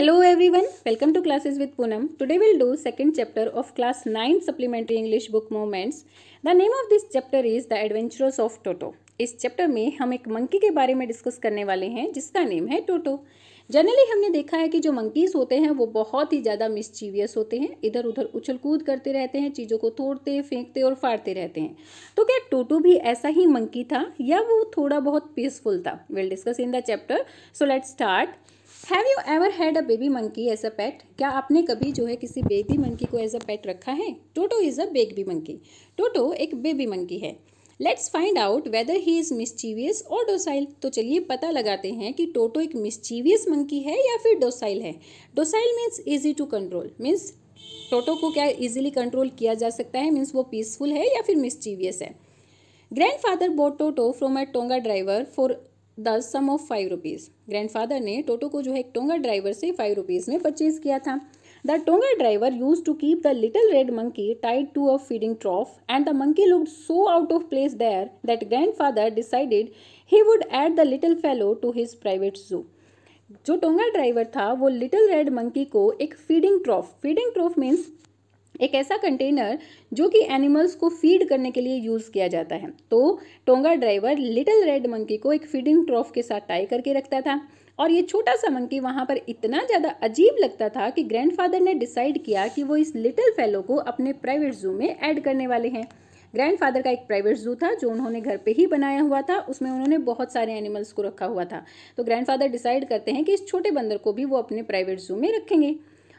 Every everyone welcome to classes with Poonam today will do second chapter of class nine supplementary English book moments the name of this chapter is the adventures of Toto इस chapter में हम एक monkey के बारे में discuss करने वाले हैं जिसका नेम है टोटो जनरली हमने देखा है कि जो मंकीज़ होते हैं वो बहुत ही ज़्यादा मिसचीवियस होते हैं इधर उधर उछल कूद करते रहते हैं चीज़ों को तोड़ते फेंकते और फाड़ते रहते हैं तो क्या टोटो भी ऐसा ही मंकी था या वो थोड़ा बहुत पीसफुल था will discuss in the chapter so let start have you ever had a baby monkey as a pet क्या आपने कभी जो है किसी बेबी मंकी को एज अ पैट रखा है Toto is a baby monkey Toto एक बेबी मंकी है let's find out whether he is mischievous और डोसाइल तो चलिए पता लगाते हैं कि टोटो एक मिसचीवियस मंकी है या फिर डोसाइल है docile means easy to control means Toto को क्या इजिली कंट्रोल किया जा सकता है मीन्स वो पीसफुल है या फिर मिसचीवियस है grandfather bought Toto from a tonga driver for the sum of five rupees grandfather ने टोटो को जो है एक टोंगा ड्राइवर से फाइव रुपीज़ में परचेज किया था the tonga driver use to keep the little red monkey tied to a feeding trough and the monkey look so out of place there that grandfather decided he would add the little fellow to his private zoo जो tonga driver था वो little red monkey को एक feeding trough feeding trough means एक ऐसा container जो कि animals को फीड करने के लिए यूज़ किया जाता है तो tonga driver little red monkey को एक फीडिंग ट्रॉफ के साथ टाई करके रखता था और ये छोटा सा मंकी वहाँ पर इतना ज़्यादा अजीब लगता था कि ग्रैंडफादर ने डिसाइड किया कि वो इस लिटिल फेलो को अपने प्राइवेट जू में ऐड करने वाले हैं ग्रैंडफादर का एक प्राइवेट जू था जो उन्होंने घर पे ही बनाया हुआ था उसमें उन्होंने बहुत सारे एनिमल्स को रखा हुआ था तो ग्रैंडफादर डिसाइड करते हैं कि इस छोटे बंदर को भी वो अपने प्राइवेट जू में रखेंगे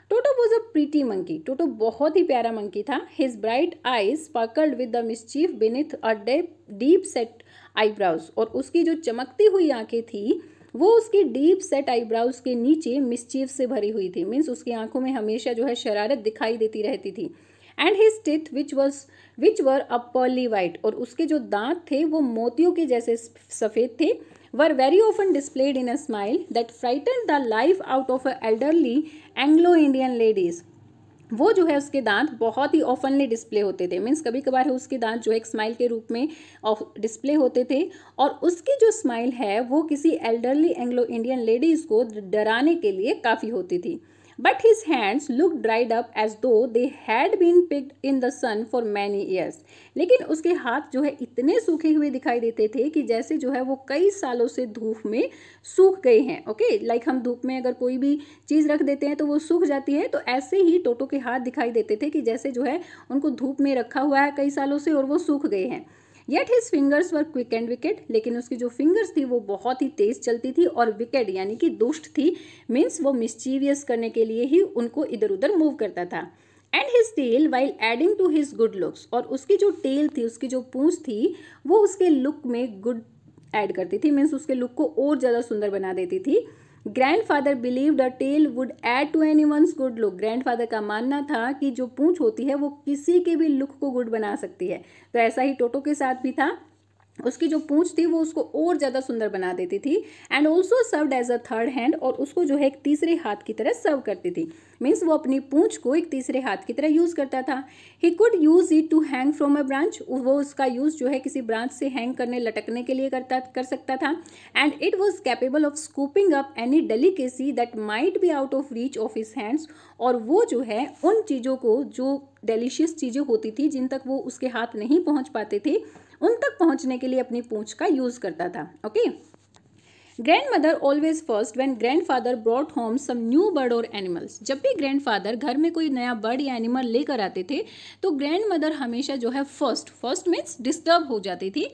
Toto was a pretty monkey Toto बहुत ही प्यारा मंकी था his bright eyes sparkled with the mischief beneath a deep set eyebrows और उसकी जो चमकती हुई आंखें थी वो उसकी डीप सेट आईब्राउज के नीचे मिसचीफ से भरी हुई थी मीन्स उसकी आंखों में हमेशा जो है शरारत दिखाई देती रहती थी and his teeth which was which were a pearly white और उसके जो दांत थे वो मोतियों के जैसे सफ़ेद थे were very often displayed in a smile that frightened the life out of elderly Anglo-Indian ladies. वो जो है उसके दांत बहुत ही ऑफनली डिस्प्ले होते थे मीन्स कभी कभार है उसके दांत जो है एक स्माइल के रूप में डिस्प्ले होते थे और उसकी जो स्माइल है वो किसी एल्डरली एंग्लो इंडियन लेडीज़ को डराने के लिए काफ़ी होती थी but his hands look dried up as though they had been pickled in the sun for many years लेकिन उसके हाथ जो है इतने सूखे हुए दिखाई देते थे कि जैसे जो है वो कई सालों से धूप में सूख गए हैं ओके लाइक हम धूप में अगर कोई भी चीज़ रख देते हैं तो वो सूख जाती है तो ऐसे ही टोटो के हाथ दिखाई देते थे कि जैसे जो है उनको धूप में रखा हुआ है कई सालों से और वो सूख गए हैं yet his fingers were quick and wicked लेकिन उसकी जो फिंगर्स थी वो बहुत ही तेज चलती थी और विकेट यानी कि दुष्ट थी मीन्स वो मिस्चीवियस करने के लिए ही उनको इधर उधर मूव करता था and his tail while adding to his good looks और उसकी जो टेल थी उसकी जो पूंछ थी वो उसके लुक में गुड एड करती थी मीन्स उसके लुक को और ज़्यादा सुंदर बना देती थी grandfather believe the tail would add to anyone good look grandfather का मानना था कि जो पूंछ होती है वो किसी के भी लुक को गुड बना सकती है तो ऐसा ही टोटो के साथ भी था उसकी जो पूंछ थी वो उसको और ज़्यादा सुंदर बना देती थी and also served as a third hand और उसको जो है एक तीसरे हाथ की तरह सर्व करती थी मीन्स वो अपनी पूंछ को एक तीसरे हाथ की तरह यूज़ करता था he could use it to hang from a branch वो उसका यूज़ जो है किसी ब्रांच से हैंग करने लटकने के लिए करता कर सकता था and it was capable of scooping up any delicacy that might be out of reach of his hands और वो जो है उन चीज़ों को जो डेलीशियस चीज़ें होती थी जिन तक वो उसके हाथ नहीं पहुँच पाते थे उन तक पहुंचने के लिए अपनी पूंछ का यूज़ करता था okay grandmother always fussed when grandfather brought home some new bird और एनिमल्स जब भी ग्रैंड फादर घर में कोई नया बर्ड या एनिमल लेकर आते थे तो ग्रैंड मदर हमेशा जो है फर्स्ट फर्स्ट मीन्स डिस्टर्ब हो जाती थी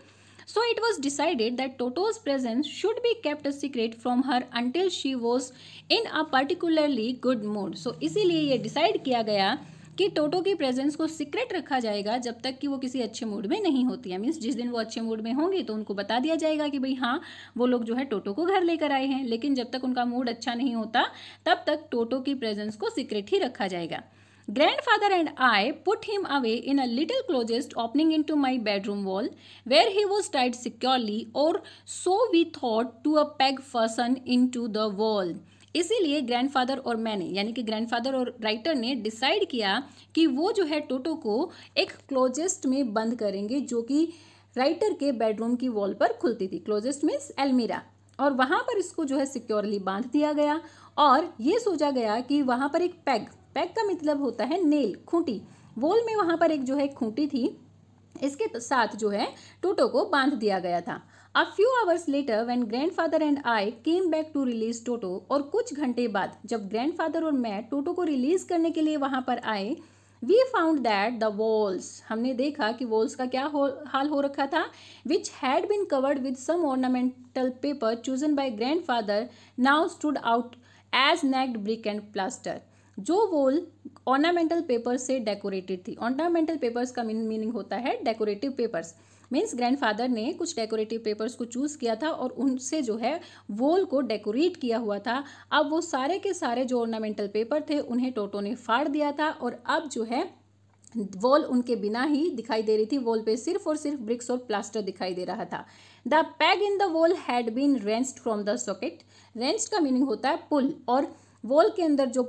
so it was decided that Toto's presence should be kept secret from her until she was in a particularly good mood सो इसीलिए ये डिसाइड किया गया कि टोटो की प्रेजेंस को सीक्रेट रखा जाएगा जब तक कि वो किसी अच्छे मूड में नहीं होती है मीन्स जिस दिन वो अच्छे मूड में होंगे तो उनको बता दिया जाएगा कि भाई हाँ वो लोग जो है टोटो को घर लेकर आए हैं लेकिन जब तक उनका मूड अच्छा नहीं होता तब तक टोटो की प्रेजेंस को सीक्रेट ही रखा जाएगा grandfather and I put him away in a little closest opening into my bedroom wall where he was tied securely और so we thought to a peg person into the wall. इसीलिए grandfather और मैंने यानी कि grandfather और writer ने decide किया कि वो जो है टोटो को एक क्लोजेस्ट में बंद करेंगे जो कि राइटर के बेडरूम की वॉल पर खुलती थी क्लोजेस्ट मीन्स एलमीरा और वहाँ पर इसको जो है सिक्योरली बांध दिया गया और ये सोचा गया कि वहाँ पर एक पैग पैग का मतलब होता है नेल खूंटी वॉल में वहाँ पर एक जो है खूंटी थी इसके साथ जो है टोटो को बांध दिया गया था A few hours later, when grandfather and I came back to release Toto और कुछ घंटे बाद जब grandfather और मैं टोटो को रिलीज करने के लिए वहाँ पर आए we found that the walls हमने देखा कि वॉल्स का क्या हो, हाल हो रखा था which had been covered with some ornamental paper chosen by father now stood out as naked brick and plaster जो वॉल ऑर्नामेंटल पेपर से डेकोरेटेड थी ऑर्नामेंटल पेपर्स का मीनिंग होता है डेकोरेटिव पेपर्स मीन्स ग्रैंडफादर ने कुछ डेकोरेटिव पेपर्स को choose किया था और उनसे जो है वॉल को डेकोरेट किया हुआ था अब वो सारे के सारे जो ऑर्नामेंटल पेपर थे उन्हें टोटो ने फाड़ दिया था और अब जो है वॉल उनके बिना ही दिखाई दे रही थी वॉल पे सिर्फ और सिर्फ ब्रिक्स और प्लास्टर दिखाई दे रहा था the peg in the wall had been wrenched from the socket wrenched का मीनिंग होता है पुल और वॉल के अंदर जो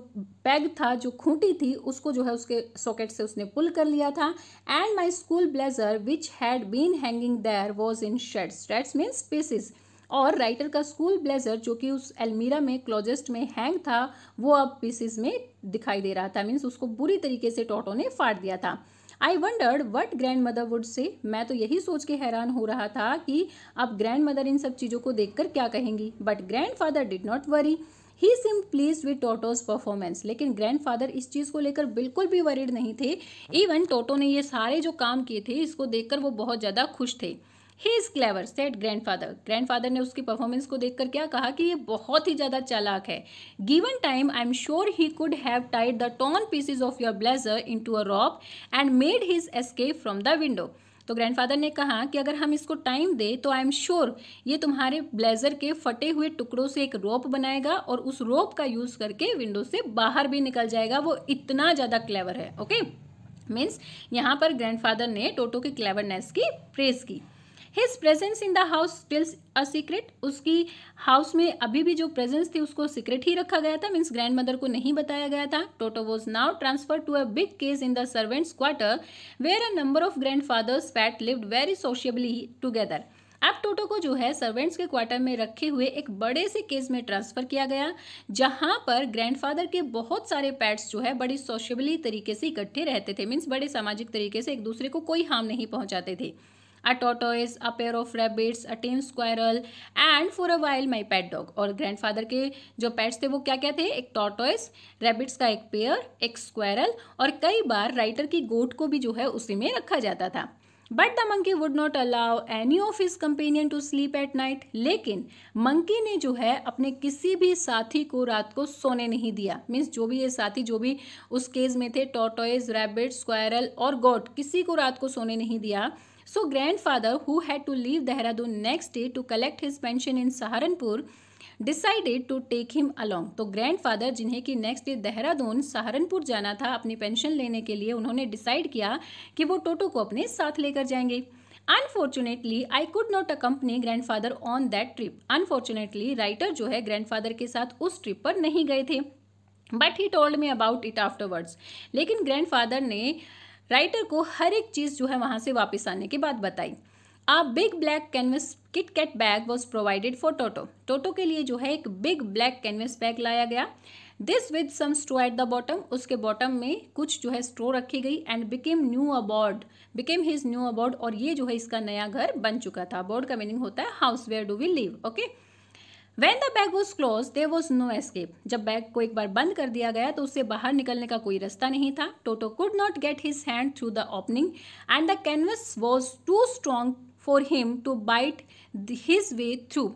पैग था जो खूंटी थी उसको जो है उसके सॉकेट से उसने पुल कर लिया था and my school blazer which had been hanging there was in shreds shreds means pieces और राइटर का स्कूल ब्लेजर जो कि उस अलमीरा में क्लोजेस्ट में हैंग था वो अब पीसेस में दिखाई दे रहा था मीन्स उसको बुरी तरीके से टोटो ने फाड़ दिया था I wondered what grandmother would say मैं तो यही सोच के हैरान हो रहा था कि अब ग्रैंड मदर इन सब चीज़ों को देखकर क्या कहेंगी but grandfather did not worry he seemed pleased with Toto's performance लेकिन ग्रैंडफादर इस चीज़ को लेकर बिल्कुल भी वरिड नहीं थे इवन टोटो ने ये सारे जो काम किए थे इसको देखकर वो बहुत ज़्यादा खुश थे he is clever said grandfather grandfather ने उसकी परफॉर्मेंस को देखकर क्या कहा कि ये बहुत ही ज़्यादा चालाक है given time I am sure he could have tied the torn pieces of your blazer into a rope and made his escape from the window तो ग्रैंडफादर ने कहा कि अगर हम इसको टाइम दें तो आई एम श्योर ये तुम्हारे ब्लेजर के फटे हुए टुकड़ों से एक रोप बनाएगा और उस रोप का यूज़ करके विंडो से बाहर भी निकल जाएगा वो इतना ज़्यादा क्लेवर है ओके मीन्स यहाँ पर ग्रैंडफादर ने टोटो के क्लेवरनेस की प्रेस की his presence in the house tills a secret उसकी हाउस में अभी भी जो प्रेजेंस थी उसको सीक्रेट ही रखा गया था मीन्स ग्रैंड मदर को नहीं बताया गया था Toto was now transfer to a big cage in the servants quarter where a number of grandfather's pets lived very sociably together अब टोटो को जो है सर्वेंट्स के क्वार्टर में रखे हुए एक बड़े से केस में ट्रांसफर किया गया जहां पर ग्रैंडफादर के बहुत सारे पैट्स जो है बड़ी सोशबली तरीके से इकट्ठे रहते थे मीन्स बड़े सामाजिक तरीके से एक दूसरे को कोई हार्म नहीं पहुंचाते थे a tortoise a pair of rabbits a tame squirrel and for a while my pet dog और grandfather के जो pets थे वो क्या क्या थे एक tortoise rabbits का एक pair एक squirrel और कई बार writer की goat को भी जो है उसी में रखा जाता था but the monkey would not allow any of his companion to sleep at night लेकिन मंकी ने जो है अपने किसी भी साथी को रात को सोने नहीं दिया मीन्स जो भी ये साथी जो भी उस केज में थे टोटोइज रैबिट स्क्वायरल और गोट किसी को रात को सोने नहीं दिया so grandfather who had to leave Dehradun next day to collect his pension in Saharanpur decided to take him along तो ग्रैंड फादर जिन्हें कि नेक्स्ट डे देहरादून सहारनपुर जाना था अपनी पेंशन लेने के लिए उन्होंने डिसाइड किया कि वो टोटो को अपने साथ लेकर जाएंगे unfortunately I could not accompany father on that trip unfortunately writer जो है ग्रैंड फादर के साथ उस ट्रिप पर नहीं गए थे but he told me about it afterwards लेकिन ग्रैंड फादर ने राइटर को हर एक चीज़ जो है वहाँ से वापस आने के बाद बताई a big black canvas kit cat bag was provided for Toto Toto के लिए जो है एक बिग ब्लैक कैनवस बैग लाया गया this with some straw at the bottom उसके बॉटम में कुछ जो है स्ट्रो रखी गई and became new abode became his new abode और ये जो है इसका नया घर बन चुका था अबॉर्ड का मीनिंग होता है house where do we live okay when the bag was close there was no escape जब बैग को एक बार बंद कर दिया गया तो उससे बाहर निकलने का कोई रास्ता नहीं था Toto could not get his hand through the opening and the canvas was too strong for him to bite his way through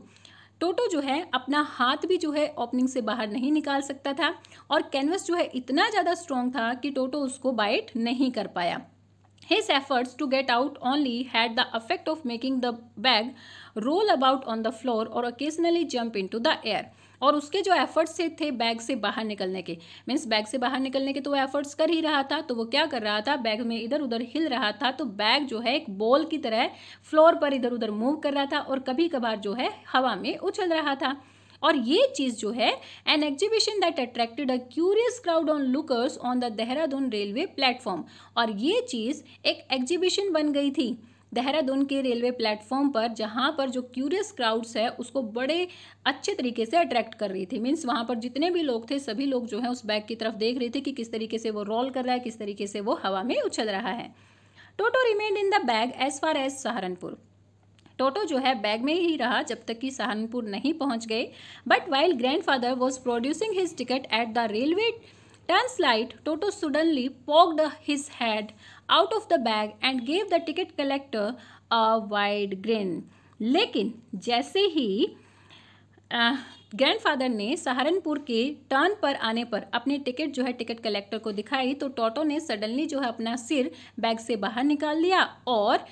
Toto जो है अपना हाथ भी जो है ओपनिंग से बाहर नहीं निकाल सकता था और कैनवस जो है इतना ज़्यादा स्ट्रॉन्ग था कि टोटो उसको बाइट नहीं कर पाया His efforts to get out only had the effect of making the bag roll about on the floor और occasionally jump into the air. और उसके जो एफर्ट्स से थे बैग से बाहर निकलने के मीन्स बैग से बाहर निकलने के तो वो एफर्ट्स कर ही रहा था तो वो क्या कर रहा था बैग में इधर उधर हिल रहा था तो बैग जो है एक बॉल की तरह फ्लोर पर इधर उधर मूव कर रहा था और कभी कभार जो है हवा में उछल रहा था और ये चीज़ जो है an exhibition that attracted a curious crowd on lookers on the Dehradun railway platform और ये चीज़ एक एग्जीबिशन बन गई थी देहरादून के रेलवे प्लेटफॉर्म पर जहाँ पर जो क्यूरियस क्राउड्स है उसको बड़े अच्छे तरीके से अट्रैक्ट कर रही थी मीन्स वहाँ पर जितने भी लोग थे सभी लोग जो है उस बैग की तरफ देख रहे थे कि किस तरीके से वो रोल कर रहा है किस तरीके से वो हवा में उछल रहा है Toto remained in the bag as far as Saharanpur Toto जो है बैग में ही रहा जब तक कि सहारनपुर नहीं पहुंच गए but while grandfather was producing his ticket at the railway Turnslide, Toto suddenly poked his head out of the bag and gave the ticket collector a wide grin लेकिन जैसे ही ग्रैंडफादर ने सहारनपुर के टर्न पर आने पर अपने ticket जो है टिकट कलेक्टर को दिखाई तो टोटो ने सडनली जो है अपना सिर बैग से बाहर निकाल लिया और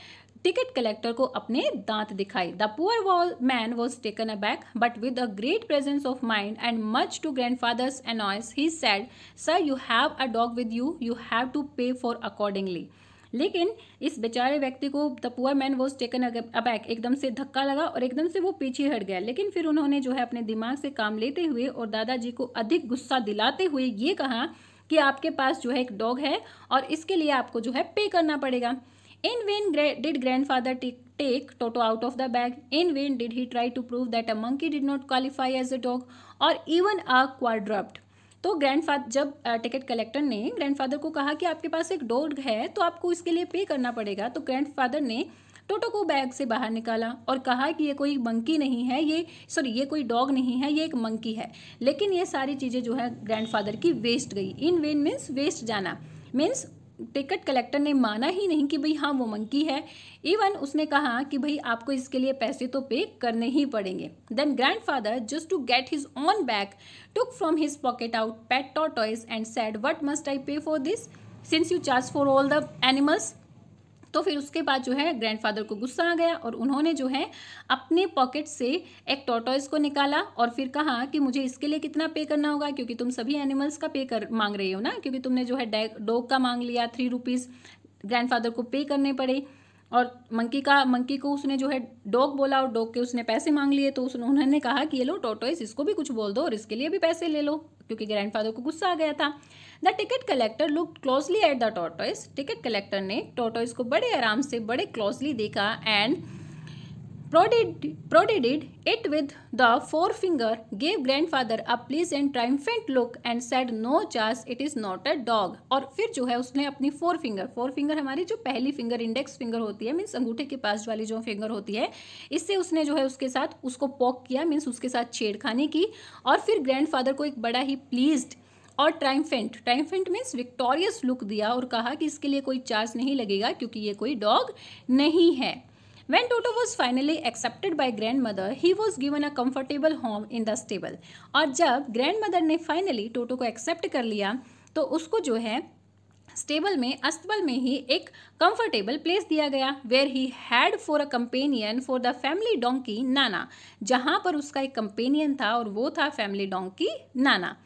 टिकट कलेक्टर को अपने दांत दिखाई the poor wall man was taken aback but with a great presence of mind and much to grandfather's annoyance he said sir you have a dog with you you have to pay for accordingly लेकिन इस बेचारे व्यक्ति को the poor man was taken aback एकदम से धक्का लगा और एकदम से वो पीछे हट गया लेकिन फिर उन्होंने जो है अपने दिमाग से काम लेते हुए और दादाजी को अधिक गुस्सा दिलाते हुए ये कहा कि आपके पास जो है एक डॉग है और इसके लिए आपको जो है पे करना पड़ेगा In vain did grandfather take Toto out of the bag. In vain did he try to prove that a monkey did not qualify as a dog or even a quadruped. तो ग्रैंडफादर जब ticket collector ने grandfather को कहा कि आपके पास एक dog है तो आपको इसके लिए पे करना पड़ेगा तो ग्रैंडफादर ने टोटो को बैग से बाहर निकाला और कहा कि ये कोई मंकी नहीं है ये सॉरी ये कोई डॉग नहीं है ये एक मंकी है लेकिन ये सारी चीज़ें जो है ग्रैंडफादर की वेस्ट गई इन वेन मीन्स वेस्ट जाना मीन्स टिकट कलेक्टर ने माना ही नहीं कि भाई हाँ वो मंकी है इवन उसने कहा कि भाई आपको इसके लिए पैसे तो पे करने ही पड़ेंगे then grandfather just to get his own back took from his pocket out pet tortoise and said what must I pay for this since you charge for all the animals तो फिर उसके बाद जो है grandfather को गुस्सा आ गया और उन्होंने जो है अपने पॉकेट से एक टोटोइस को निकाला और फिर कहा कि मुझे इसके लिए कितना पे करना होगा क्योंकि तुम सभी एनिमल्स का पे कर मांग रहे हो ना क्योंकि तुमने जो है डॉग का मांग लिया थ्री रुपीज़ ग्रैंडफादर को पे करने पड़े और मंकी का मंकी को उसने जो है डॉग बोला और डॉग के उसने पैसे मांग लिए तो उस उन्होंने कहा कि ये लो टोटोइस इसको भी कुछ बोल दो और इसके लिए भी पैसे ले लो क्योंकि ग्रैंडफादर को गुस्सा आ गया था the ticket collector look closely at the tortoise ticket collector ने टोटोइस को बड़े आराम से बड़े क्लोजली देखा and prodded it with the forefinger, gave grandfather a pleased and triumphant look and said, "No, Charles, it is not a dog." और फिर जो है उसने अपनी फोर फिंगर फोर फिंगर हमारी जो पहली फिंगर इंडेक्स फिंगर होती है मीन्स अंगूठे के पास वाली जो फिंगर होती है इससे उसने जो है उसके साथ उसको पॉक किया मीन्स उसके साथ छेड़खानी की और फिर फादर को एक बड़ा ही प्लीज और triumphant triumphant means victorious look दिया और कहा कि इसके लिए कोई चार्ज नहीं लगेगा क्योंकि ये कोई डॉग नहीं है When Toto was finally accepted by grandmother, he was given a comfortable home in the stable. और जब grandmother ने finally Toto को accept कर लिया तो उसको जो है स्टेबल में अस्तबल में ही एक कंफर्टेबल प्लेस दिया गया where he had for a companion for the family donkey Nana जहां पर उसका एक कंपेनियन था और वो था family donkey Nana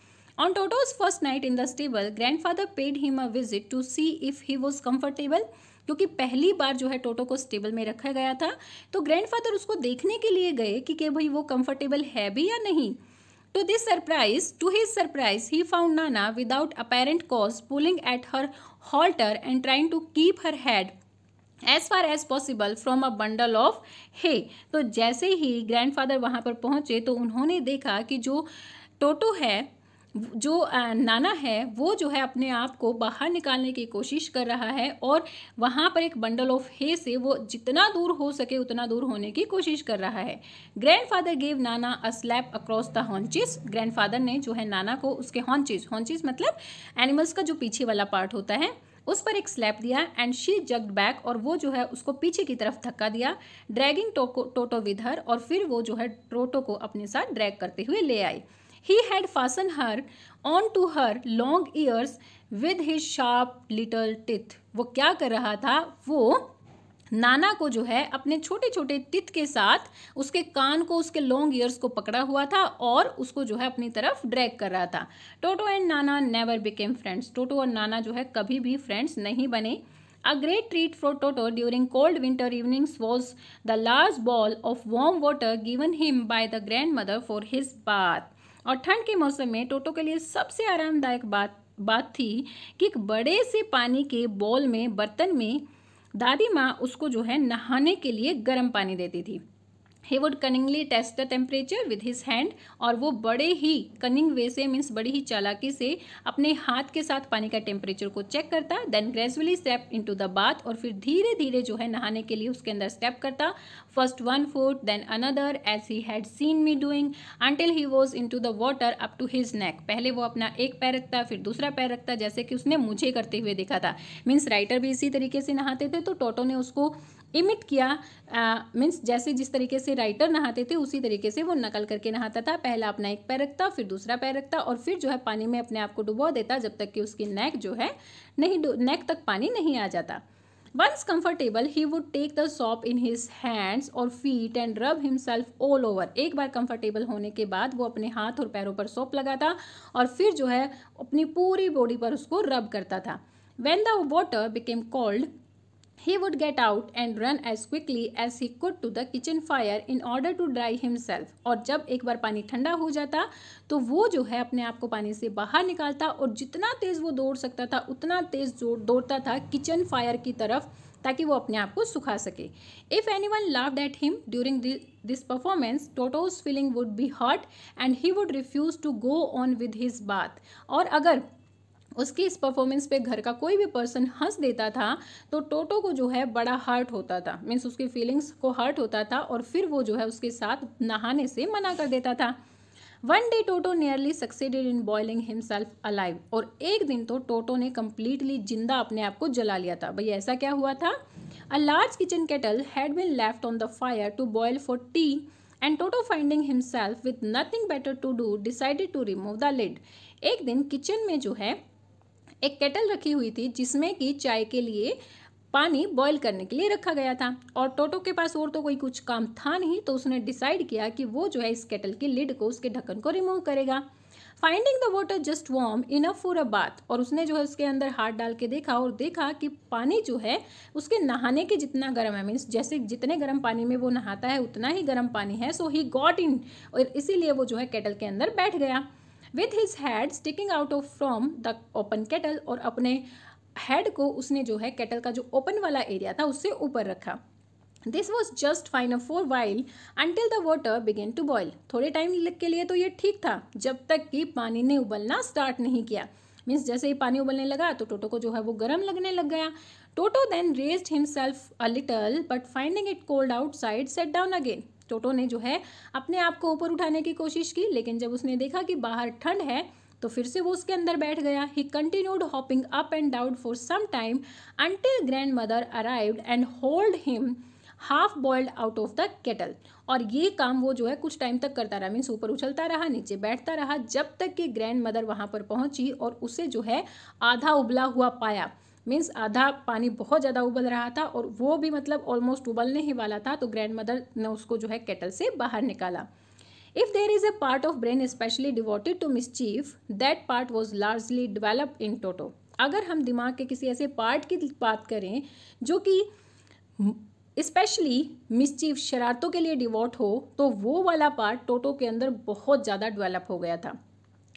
on Toto's first night in the stable grandfather paid him a visit to see if he was comfortable क्योंकि पहली बार जो है टोटो को स्टेबल में रखा गया था तो ग्रैंडफादर उसको देखने के लिए गए कि के भाई वो कंफर्टेबल है भी या नहीं To this surprise, to his surprise, he found Nana without apparent cause pulling at her halter and trying to keep her head as far as possible from a bundle of hay. तो जैसे ही grandfather वहाँ पर पहुँचे तो उन्होंने देखा कि जो टोटो है जो नाना है वो जो है अपने आप को बाहर निकालने की कोशिश कर रहा है और वहाँ पर एक बंडल ऑफ हे से वो जितना दूर हो सके उतना दूर होने की कोशिश कर रहा है grandfather gave Nana a slap across the haunches grandfather ने जो है नाना को उसके हॉन्चिस हॉन्चिस मतलब एनिमल्स का जो पीछे वाला पार्ट होता है उस पर एक स्लैप दिया एंड शी जग्ड बैक और वो जो है उसको पीछे की तरफ धक्का दिया ड्रैगिंग टोटो विधर और फिर वो जो है टोटो को अपने साथ ड्रैग करते हुए ले आई he had fastened her on to her long ears with his sharp little teeth वो क्या कर रहा था वो नाना को जो है अपने छोटे छोटे तित के साथ उसके कान को उसके लॉन्ग ईयर्स को पकड़ा हुआ था और उसको जो है अपनी तरफ ड्रैग कर रहा था Toto and Nana never became friends Toto और नाना जो है कभी भी फ्रेंड्स नहीं बने a great treat for Toto during cold winter evenings was the large bowl of warm water given him by the grandmother for his bath और ठंड के मौसम में टोटो के लिए सबसे आरामदायक बात बात थी कि एक बड़े से पानी के बॉल में बर्तन में दादी माँ उसको जो है नहाने के लिए गर्म पानी देती थी he would cunningly test the temperature with his hand और वो बड़े ही कनिंग वे से मीन्स बड़ी ही चालाकी से अपने हाथ के साथ पानी का टेम्परेचर को चेक करता then gradually step into the bath और फिर धीरे धीरे जो है नहाने के लिए उसके अंदर स्टेप करता first one foot then another as he had seen me doing until he was into the water up to his neck pehle wo apna ek pair rakhta fir dusra pair rakhta jaise ki usne mujhe karte hue dekha tha means writer bhi isi tarike se nahate the to toto ne usko imitate किया means uh, जैसे जिस तरीके से writer नहाते थे उसी तरीके से वो नकल करके नहाता था पहला अपना एक पैर रखता फिर दूसरा पैर रखता और फिर जो है पानी में अपने आप को डुबो देता जब तक कि उसकी नेक जो है नहीं नेक तक पानी नहीं आ जाता Once comfortable, he would take the soap in his hands or feet and rub himself all over. एक बार comfortable होने के बाद वो अपने हाथ और पैरों पर सोप लगाता और फिर जो है अपनी पूरी बॉडी पर उसको रब करता था When the water became cold, He would get out and run as quickly as he could to the kitchen fire in order to dry himself. और जब एक बार पानी ठंडा हो जाता तो वो जो है अपने आप को पानी से बाहर निकालता और जितना तेज़ वो दौड़ सकता था उतना तेज़ दौड़ता था किचन फायर की तरफ ताकि वो अपने आप को सुखा सके if anyone laughed at him during this performance Toto's feeling would be hurt and he would refuse to go on with his bath और अगर उसकी इस परफॉर्मेंस पे घर का कोई भी पर्सन हंस देता था तो टोटो को जो है बड़ा हर्ट होता था मीन्स उसकी फीलिंग्स को हर्ट होता था और फिर वो जो है उसके साथ नहाने से मना कर देता था one day Toto nearly succeeded in boiling himself alive और एक दिन तो टोटो ने कम्प्लीटली जिंदा अपने आप को जला लिया था भाई ऐसा क्या हुआ था a large kitchen kettle had been left on the fire to boil for tea and Toto finding himself with nothing better to do decided to remove the lid एक दिन किचन में जो है एक केटल रखी हुई थी जिसमें कि चाय के लिए पानी बॉईल करने के लिए रखा गया था और टोटो के पास और तो कोई कुछ काम था नहीं तो उसने डिसाइड किया कि वो जो है इस केटल की लिड को उसके ढक्कन को रिमूव करेगा finding the water just in enough for a bath और उसने जो है उसके अंदर हाथ डाल के देखा और देखा कि पानी जो है उसके नहाने के जितना गर्म है मीन्स जैसे जितने गर्म पानी में वो नहाता है उतना ही गर्म पानी है सो ही गॉट इन और इसीलिए वो जो है केटल के अंदर बैठ गया with his head sticking out of from the open kettle और अपने हेड को उसने जो है केटल का जो ओपन वाला एरिया था उससे ऊपर रखा this was just fine a for while until the water began to boil थोड़े टाइम के लिए तो ये ठीक था जब तक कि पानी ने उबलना स्टार्ट नहीं किया मीन्स जैसे ही पानी उबलने लगा तो टोटो को जो है वो गर्म लगने लग गया Toto then raised himself a little but finding it cold outside sat down again Toto ने जो है अपने आप को ऊपर उठाने की कोशिश की लेकिन जब उसने देखा कि बाहर ठंड है तो फिर से वो उसके अंदर बैठ गया he continued hopping up and down for some time until grandmother arrive and hold him half boiled out of the kettle और ये काम वो जो है कुछ टाइम तक करता रहा मीन्स ऊपर उछलता रहा नीचे बैठता रहा जब तक कि ग्रैंड मदर वहाँ पर पहुँची और उसे जो है आधा उबला हुआ पाया मीन्स आधा पानी बहुत ज़्यादा उबल रहा था और वो भी मतलब ऑलमोस्ट उबलने ही वाला था तो ग्रैंड मदर ने उसको जो है केटल से बाहर निकाला if there is a part of brain specially devoted to mischief that part was largely develop in Toto अगर हम दिमाग के किसी ऐसे पार्ट की बात करें जो कि स्पेशली मिसचीफ शरारतों के लिए डिवोट हो तो वो वाला पार्ट टोटो के अंदर बहुत ज़्यादा डेवलप हो गया था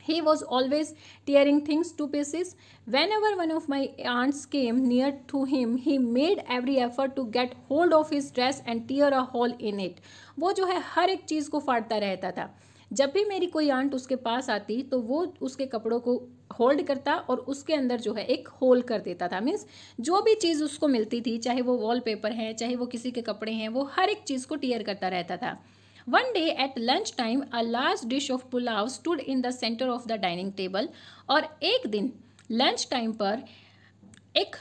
He was always tearing things to pieces. Whenever one of my aunts came near to him, he made every effort to get hold of his dress and tear a hole in it. वो जो है हर एक चीज़ को फाड़ता रहता था जब भी मेरी कोई आंट उसके पास आती तो वो उसके कपड़ों को होल्ड करता और उसके अंदर जो है एक होल कर देता था मीन्स जो भी चीज़ उसको मिलती थी चाहे वो वॉलपेपर है चाहे वो किसी के कपड़े हैं वो हर एक चीज़ को टीयर करता रहता था One day at lunchtime, a large dish of pulao stood in the center of the dining table और एक दिन लंच टाइम पर एक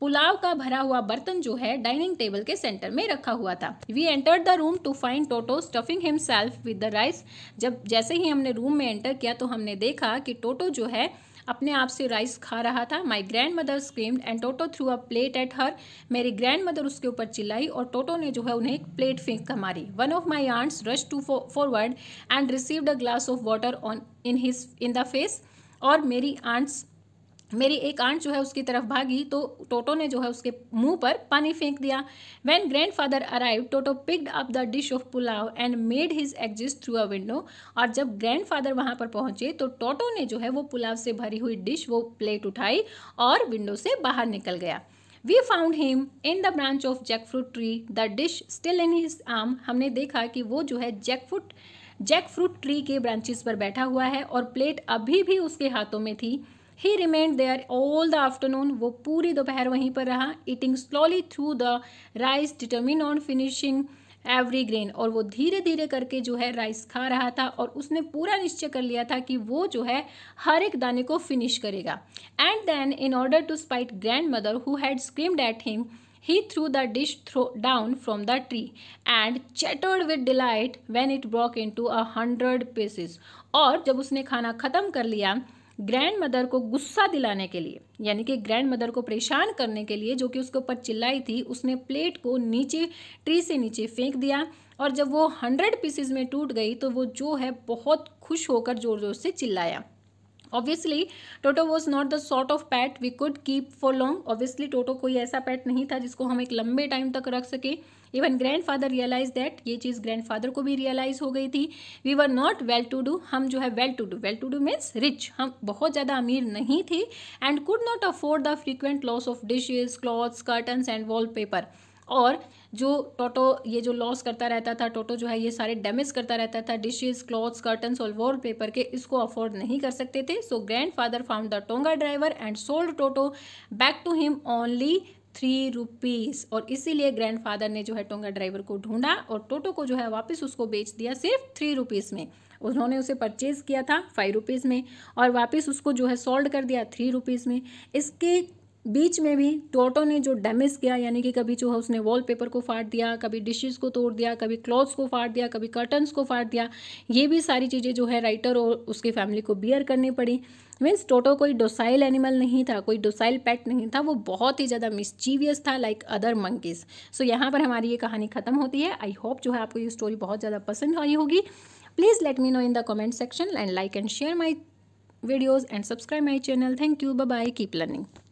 पुलाव का भरा हुआ बर्तन जो है डाइनिंग टेबल के सेंटर में रखा हुआ था we enter the room to find Toto stuffing himself with the rice जब जैसे ही हमने रूम में एंटर किया तो हमने देखा कि टोटो जो है अपने आप से राइस खा रहा था my grandmother screamed and Toto threw a plate at her मेरी ग्रैंड मदर उसके ऊपर चिल्लाई और टोटो ने जो है उन्हें एक प्लेट फेंक कर मारी one of my aunts rush to forward and received a glass of water on in his in the face और मेरी आंट्स मेरी एक आंट जो है उसकी तरफ भागी तो टोटो ने जो है उसके मुंह पर पानी फेंक दिया when grandfather arrive Toto picked up the dish of pulao and made his exit through a window और जब ग्रैंड फादर वहाँ पर पहुंचे तो टोटो ने जो है वो पुलाव से भरी हुई डिश वो प्लेट उठाई और विंडो से बाहर निकल गया we found him in the branch of jackfruit tree the dish still in his arm हमने देखा कि वो जो है जैकफ्रूट जैकफ्रूट ट्री के ब्रांचेस पर बैठा हुआ है और प्लेट अभी भी उसके हाथों में थी he remained there all the afternoon वो पूरी दोपहर वहीं पर रहा eating slowly through the rice determined on finishing every grain और वो धीरे धीरे करके जो है राइस खा रहा था और उसने पूरा निश्चय कर लिया था कि वो जो है हर एक दाने को फिनिश करेगा and then in order to spite grandmother who had screamed at him he threw the dish throw down from the tree and chattered with delight when it broke into a hundred pieces और जब उसने खाना ख़त्म कर लिया grand mother को गुस्सा दिलाने के लिए यानी कि ग्रैंड मदर को परेशान करने के लिए जो कि उसके ऊपर चिल्लाई थी उसने प्लेट को नीचे ट्री से नीचे फेंक दिया और जब वो हंड्रेड पीसेज में टूट गई तो वो जो है बहुत खुश होकर ज़ोर ज़ोर से चिल्लाया obviously Toto was not the sort of pet we could keep for long obviously Toto कोई ऐसा पैट नहीं था जिसको हम एक लंबे टाइम तक रख सकें even grandfather realize that ये चीज़ ग्रैंड फादर को भी रियलाइज हो गई थी we were not well to do हम जो है well to do well to do means rich हम बहुत ज़्यादा अमीर नहीं थे and could not afford the frequent loss of dishes clothes curtains and wallpaper और जो टोटो ये जो लॉस करता रहता था टोटो जो है ये सारे डैमेज करता रहता था डिशेज क्लॉथ्स कर्टन्स और वॉल पेपर के इसको अफोर्ड नहीं कर सकते थे so grandfather found the tonga driver and sold Toto back to him only three rupees और इसीलिए ग्रैंडफादर ने जो है टोंगा ड्राइवर को ढूंढा और टोटो को जो है वापस उसको बेच दिया सिर्फ थ्री रुपीज़ में उन्होंने उसे परचेज़ किया था फाइव रुपीज़ में और वापस उसको जो है सोल्ड कर दिया थ्री रुपीज़ में इसके बीच में भी टोटो ने जो डैमेज किया यानी कि कभी जो है उसने वॉलपेपर को फाड़ दिया कभी डिशेस को तोड़ दिया कभी क्लॉथ्स को फाड़ दिया कभी कर्टन्स को फाड़ दिया ये भी सारी चीज़ें जो है राइटर और उसकी फैमिली को बियर करनी पड़ी मीन्स टोटो कोई डोसाइल एनिमल नहीं था कोई डोसाइल पेट नहीं था वो बहुत ही ज़्यादा मिस्चीवियस था लाइक अदर मंकीज़ सो यहाँ पर हमारी ये कहानी ख़त्म होती है आई होप जो है आपको ये स्टोरी बहुत ज़्यादा पसंद आई होगी please let me know in the comment section and like and share my videos and subscribe my channel thank you bye keep learning